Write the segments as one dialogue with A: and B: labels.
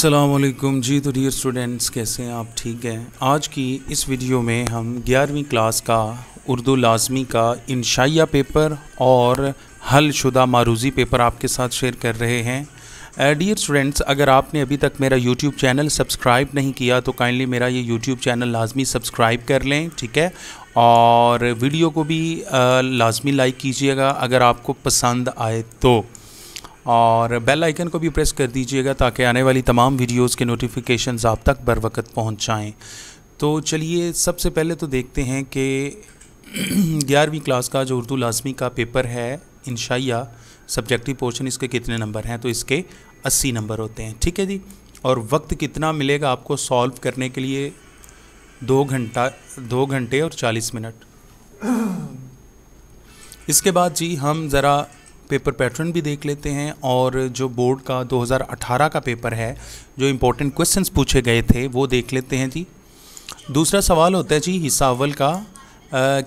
A: असलकुम जी तो dear students कैसे हैं आप ठीक हैं आज की इस वीडियो में हम ग्यारहवीं क्लास का उर्दू लाजमी का इनशाइया पेपर और हल शुदा मारूजी पेपर आपके साथ शेयर कर रहे हैं डियर uh, स्टूडेंट्स अगर आपने अभी तक मेरा यूट्यूब चैनल सब्सक्राइब नहीं किया तो काइंडली मेरा ये यूट्यूब चैनल लाजमी सब्सक्राइब कर लें ठीक है और वीडियो को भी uh, लाजमी लाइक कीजिएगा अगर आपको पसंद आए तो और बेल आइकन को भी प्रेस कर दीजिएगा ताकि आने वाली तमाम वीडियोस के नोटिफिकेशन आप तक बर वक्त पहुँचाएँ तो चलिए सबसे पहले तो देखते हैं कि ग्यारहवीं क्लास का जो उर्दू लाजमी का पेपर है इनशाया सब्जेक्टिव पोर्शन इसके कितने नंबर हैं तो इसके अस्सी नंबर होते हैं ठीक है जी और वक्त कितना मिलेगा आपको सॉल्व करने के लिए दो घंटा दो घंटे और चालीस मिनट इसके बाद जी हम ज़रा पेपर पैटर्न भी देख लेते हैं और जो बोर्ड का 2018 का पेपर है जो इम्पोर्टेंट क्वेश्चंस पूछे गए थे वो देख लेते हैं जी दूसरा सवाल होता है जी हिसावल का आ,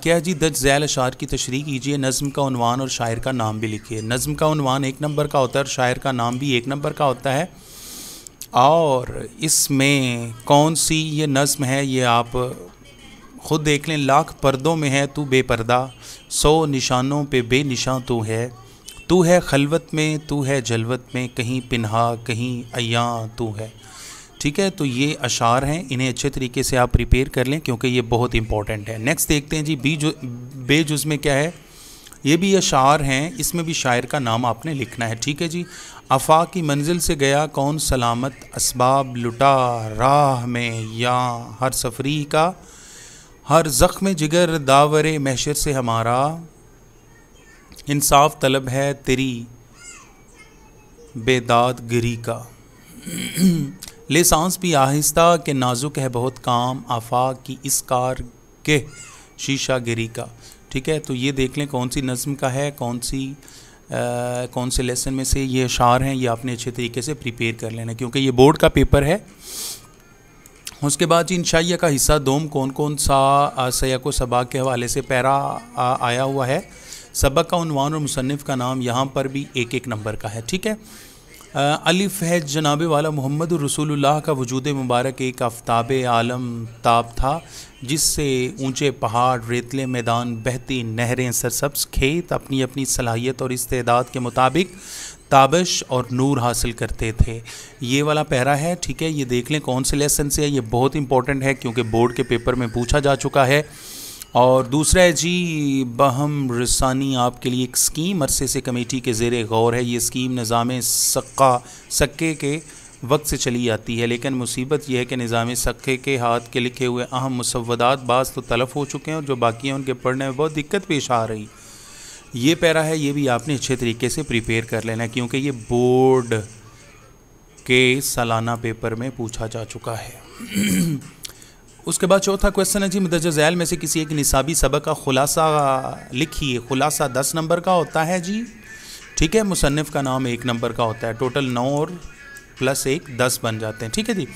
A: क्या जी दर्ज जैल अशार की तशरी कीजिए नज़म का उनवान और शायर का नाम भी लिखिए नज़म का उनवान एक नंबर का होता है और शायर का नाम भी एक नंबर का होता है और इसमें कौन सी ये नज़म है ये आप ख़ुद देख लें लाख पर्दों में है तू बेपर्दा सौ निशानों पे बेनिशां तू है तू है खलवत में तू है जलवत में कहीं पिन्हा कहीं अया तू है ठीक है तो ये अशार हैं इन्हें अच्छे तरीके से आप प्रिपेयर कर लें क्योंकि ये बहुत इंपॉर्टेंट है नेक्स्ट देखते हैं जी बी जो बेजुज में क्या है ये भी अशार हैं इसमें भी शायर का नाम आपने लिखना है ठीक है जी अफा की मंजिल से गया कौन सलामत इसबाब लुटा राह में या हर सफरी का हर ज़ख्म जिगर दावर महशर से हमारा इंसाफ तलब है तेरी बेदाद गिरी का ले सांस भी आहिस्ता के नाजुक है बहुत काम आफ़ा की इस कार के शीशा गिरी का ठीक है तो ये देख लें कौन सी नज़म का है कौन सी आ, कौन से लेसन में से ये अशार हैं ये आपने अच्छे तरीके से प्रिपेयर कर लेना क्योंकि ये बोर्ड का पेपर है उसके बाद जी इंशाइया का हिस्सा दोम कौन कौन सा सयाको सबाक के हवाले से पैरा आ, आया हुआ है सबक का उनवान और मुसनफ़ का नाम यहाँ पर भी एक एक नंबर का है ठीक है अली फैज जनाब वाला मोहम्मद रसूलुल्लाह का वजूद मुबारक एक आफ्ताब आलम ताब था जिससे ऊंचे पहाड़ रेतले मैदान बहती नहरें सरसब्स खेत अपनी अपनी सलाहियत और इस्तेदाद के मुताबिक ताबश और नूर हासिल करते थे ये वाला पहरा है ठीक है ये देख लें कौन से लेसन से है ये बहुत इंपॉर्टेंट है क्योंकि बोर्ड के पेपर में पूछा जा चुका है और दूसरा है जी बहम रसानी आपके लिए एक स्कीम अरसे से कमेटी के जेर गौर है ये स्कीम निज़ाम सक्का सक्के के वक्त से चली आती है लेकिन मुसीबत यह है कि निज़ाम सक्के के हाथ के लिखे हुए अहम मुसवदात बास तो तलफ़ हो चुके हैं और जो बाकी हैं उनके पढ़ने में बहुत दिक्कत पेश आ रही ये पैरा है ये भी आपने अच्छे तरीके से प्रिपेयर कर लेना क्योंकि ये बोर्ड के सालाना पेपर में पूछा जा चुका है उसके बाद चौथा क्वेश्चन है जी मदरज जैल में से किसी एक निसाबी सबक का खुलासा लिखिए खुलासा दस नंबर का होता है जी ठीक है मुसनफ़ का नाम एक नंबर का होता है टोटल नौ और प्लस एक दस बन जाते हैं ठीक है जी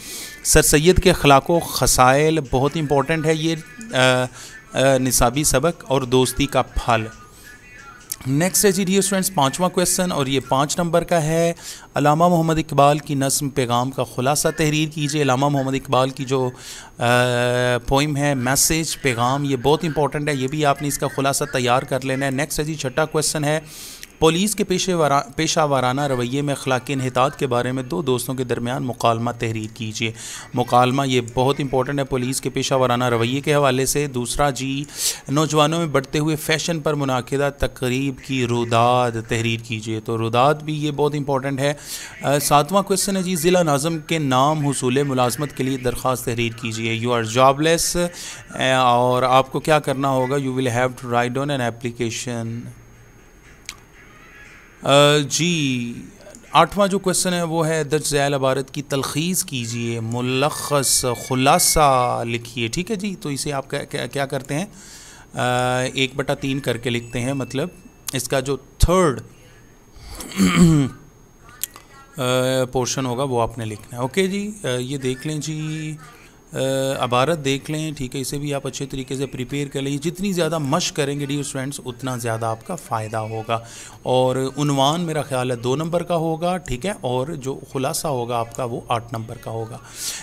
A: सर सैद के अखलाको खसाइल बहुत इंपॉर्टेंट है ये आ, आ, निसाबी सबक और दोस्ती का फल नेक्स्ट है जी डी स्टूडेंट्स पाँचवा क्वेश्चन और ये पाँच नंबर का है अलामा मोहम्मद इकबाल की नस्म पैगाम का ख़ुलासा तहरीर कीजिए अलामा मोहम्मद इकबाल की जो पोइम है मैसेज पैगाम ये बहुत इंपॉर्टेंट है ये भी आपने इसका ख़ुलासा तैयार कर लेना है नेक्स्ट है जी छठा क्वेश्चन है पुलिस के पेशे वारा, पेशा वाराना रवैये में अखलाक इनहतात के बारे में दो दोस्तों के दरमियान मुकालमा तहरीर कीजिए मुकालमा ये बहुत इंपॉर्टेंट है पुलिस के पेशा वाराना रवैये के हवाले से दूसरा जी नौजवानों में बढ़ते हुए फैशन पर मुनदा तकरीब की रुदाद तहरीर कीजिए तो रुदाद भी ये बहुत इंपॉर्टेंट है सातवां क्वेश्चन है जी ज़िला नाजम के नाम हसूल मुलाजमत के लिए दरख्वास्त तहरीर कीजिए यू आर जॉबलेस और आपको क्या करना होगा you will have to write on an application जी आठवां जो क्वेश्चन है वो है दर्ज ज़ैल अबारत की तलख़ीज़ कीजिए मुलखस खुलासा लिखिए ठीक है जी तो इसे आप क्या, क्या करते हैं आ, एक बटा तीन करके लिखते हैं मतलब इसका जो थर्ड पोर्शन होगा वो आपने लिखना है ओके जी आ, ये देख लें जी अबारत देख लें ठीक है इसे भी आप अच्छे तरीके से प्रिपेयर कर लें जितनी ज़्यादा मश करेंगे डी स्टूडेंट्स उतना ज़्यादा आपका फ़ायदा होगा और उनवान मेरा ख्याल है दो नंबर का होगा ठीक है और जो खुलासा होगा आपका वो आठ नंबर का होगा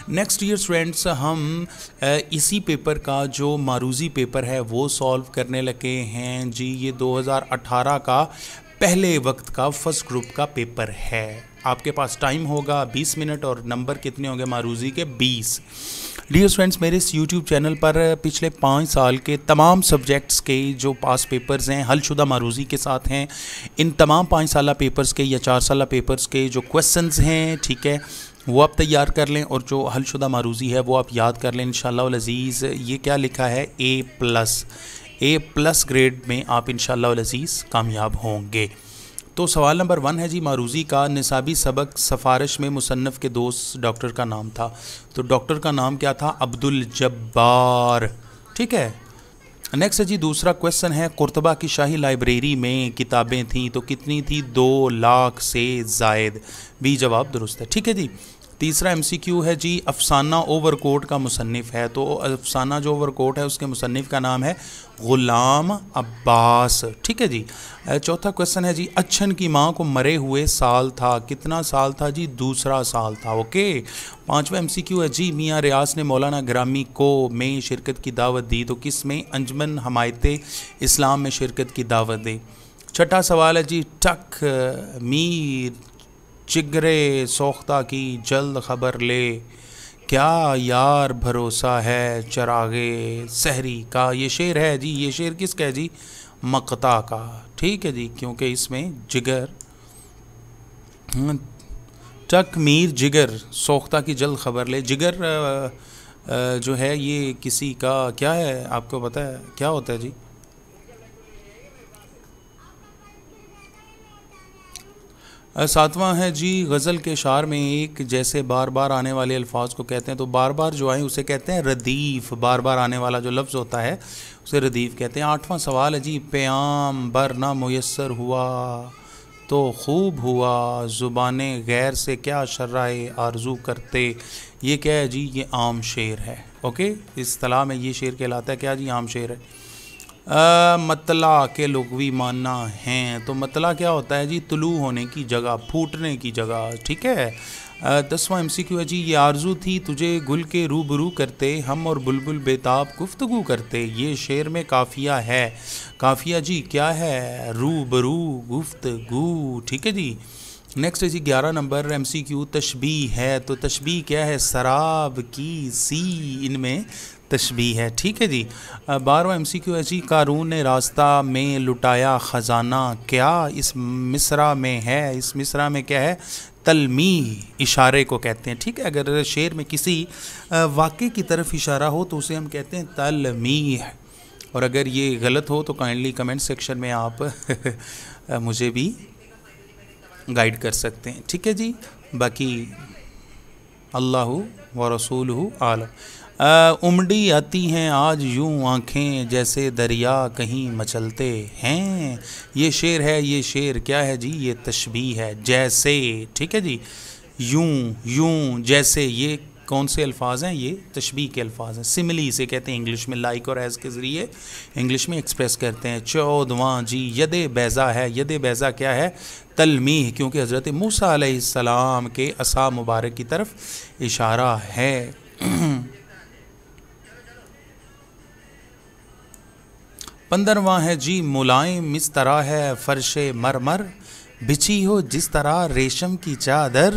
A: नेक्स्ट ईयर स्टूडेंट्स हम इसी पेपर का जो मारूजी पेपर है वो सॉल्व करने लगे हैं जी ये दो का पहले वक्त का फर्स्ट ग्रुप का पेपर है आपके पास टाइम होगा 20 मिनट और नंबर कितने होंगे मारूजी के बीस डियर फ्रेंड्स मेरे इस यूट्यूब चैनल पर पिछले पाँच साल के तमाम सब्जेक्ट्स के जो पास पेपर्स हैं हलशुदा मारूजी के साथ हैं इन तमाम पाँच साल पेपर्स के या चार साल पेपर्स के जो क्वेश्चन हैं ठीक है वो आप तैयार कर लें और जो हलशुदा मारूजी है वो आप याद कर लें इन अजीज़ ये क्या लिखा है A plus A plus grade में आप इन शज़ीज़ कामयाब होंगे तो सवाल नंबर वन है जी मारूजी का निसाबी सबक सफारश में मुसन्फ़ के दोस्त डॉक्टर का नाम था तो डॉक्टर का नाम क्या था अब्दुल जब्बार ठीक है नेक्स्ट है जी दूसरा क्वेश्चन है कुर्तबा की शाही लाइब्रेरी में किताबें थीं तो कितनी थी दो लाख से जायद भी जवाब दुरुस्त है ठीक है जी तीसरा एमसीक्यू है जी अफसाना ओवर कोट का मुसनफ़ है तो अफसाना जो ओवर कोट है उसके मुसनफ़ का नाम है ग़ुलाम अब्बास ठीक है जी चौथा क्वेश्चन है जी अच्छन की माँ को मरे हुए साल था कितना साल था जी दूसरा साल था ओके पाँचवा एम सी क्यू है जी मियाँ रियाज ने मौलाना ग्रामी को में शिरकत की दावत दी तो किस में अंजमन हमायत इस्लाम में शिरकत की दावत दी छठा सवाल है जी टक मीर चिगरे सोख्ता की जल्द खबर ले क्या यार भरोसा है चरागे सहरी का ये शेर है जी ये शेर किसका है जी मकता का ठीक है जी क्योंकि इसमें जिगर टक हम्म, मीर जिगर सोख्ता की जल्द खबर ले जिगर जो है ये किसी का क्या है आपको पता है क्या होता है जी सातवां है जी गज़ल के शार में एक जैसे बार बार आने वाले अल्फाज को कहते हैं तो बार बार जो आए उसे कहते हैं रदीफ़ बार बार आने वाला जो लफ्ज़ होता है उसे रदीफ़ कहते हैं आठवां सवाल है जी प्याम बर ना मैसर हुआ तो खूब हुआ ज़ुबान गैर से क्या शर्राए आरजू करते ये क्या है जी ये आम शेर है ओके इस तलाह में ये शेर कहलाता है क्या जी आम शेर है आ, मतला के लोग भी मानना हैं तो मतला क्या होता है जी तुलू होने की जगह फूटने की जगह ठीक है दसवां एम सी क्यू है जी ये आरजू थी तुझे गुल के रूबरू करते हम और बुलबुल बेताब गुफ्तगु करते ये शेर में काफिया है काफिया जी क्या है रूबरू गुफ्तगु ठीक है जी नेक्स्ट है जी ग्यारह नंबर एम सी क्यू तशबी है तो तशबी क्या है शराब की सी इनमें तशबी है ठीक है जी बारवा एम सी क्यू है जी कारून ने रास्ता में लुटाया ख़जाना क्या इस मिसरा में है इस मिसरा में क्या है तलमी इशारे को कहते हैं ठीक है अगर शेर में किसी वाक़े की तरफ इशारा हो तो उसे हम कहते हैं तलमी है और अगर ये गलत हो तो काइंडली कमेंट सेक्शन में आप मुझे भी गाइड कर सकते हैं ठीक है जी बाकी अल्लाह व रसूल आलम उमड़ी आती हैं आज यूं आँखें जैसे दरिया कहीं मचलते हैं ये शेर है ये शेर क्या है जी ये तशबी है जैसे ठीक है जी यूं यूं जैसे ये कौन से अल्फाज हैं ये तशबी के अल्फाज हैं सिमिली इसे कहते हैं इंग्लिश में लाइक और एज़ के ज़रिए इंग्लिश में एक्सप्रेस करते हैं चौदवा जी यद बैज़ा है यद बैज़ा क्या है तलमीह क्योंकि हज़रत मूसा के असा मुबारक की तरफ इशारा है पंद्रवा है जी मुलायम इस तरह है फर्श मरमर बिछी हो जिस तरह रेशम की चादर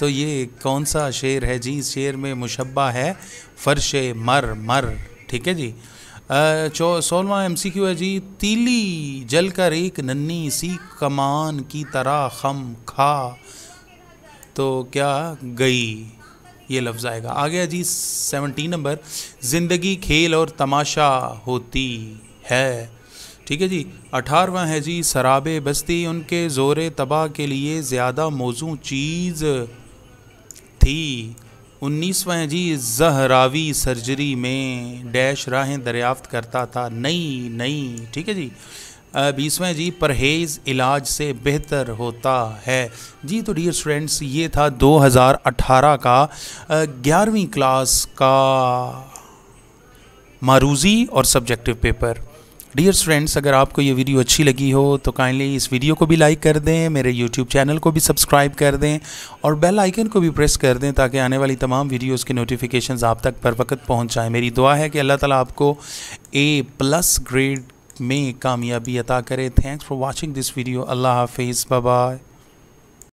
A: तो ये कौन सा शेर है जी इस शेर में मुशबा है फर्श मर मर ठीक है जी चौ सोलवा एम सी क्यू है जी तीली जल कर एक नन्ही सी कमान की तरह खम खा तो क्या गई ये लफ्ज़ आएगा आ गया जी सेवनटीन नंबर ज़िंदगी खेल और तमाशा होती है ठीक है जी अठारवा है जी शराब बस्ती उनके ज़ोर तबाह के लिए ज़्यादा मौजू चीज़ थी उन्नीसवें जी जहरावी सर्जरी में डैश राहें दरियाफ्त करता था नई नई ठीक है जी बीसवें जी परहेज़ इलाज से बेहतर होता है जी तो डियर स्टूडेंट्स ये था 2018 का ग्यारहवीं क्लास का मारूजी और सब्जेक्टिव पेपर डियर फ्रेंड्स अगर आपको ये वीडियो अच्छी लगी हो तो काइंडली इस वीडियो को भी लाइक कर दें मेरे यूट्यूब चैनल को भी सब्सक्राइब कर दें और बेल आइकन को भी प्रेस कर दें ताकि आने वाली तमाम वीडियोस के नोटिफिकेशंस आप तक पर वक्त पहुँच जाएँ मेरी दुआ है कि अल्लाह ताला आपको ए प्लस ग्रेड में कामयाबी अता करे thanks for watching this video अल्लाह हाफिज़ बाय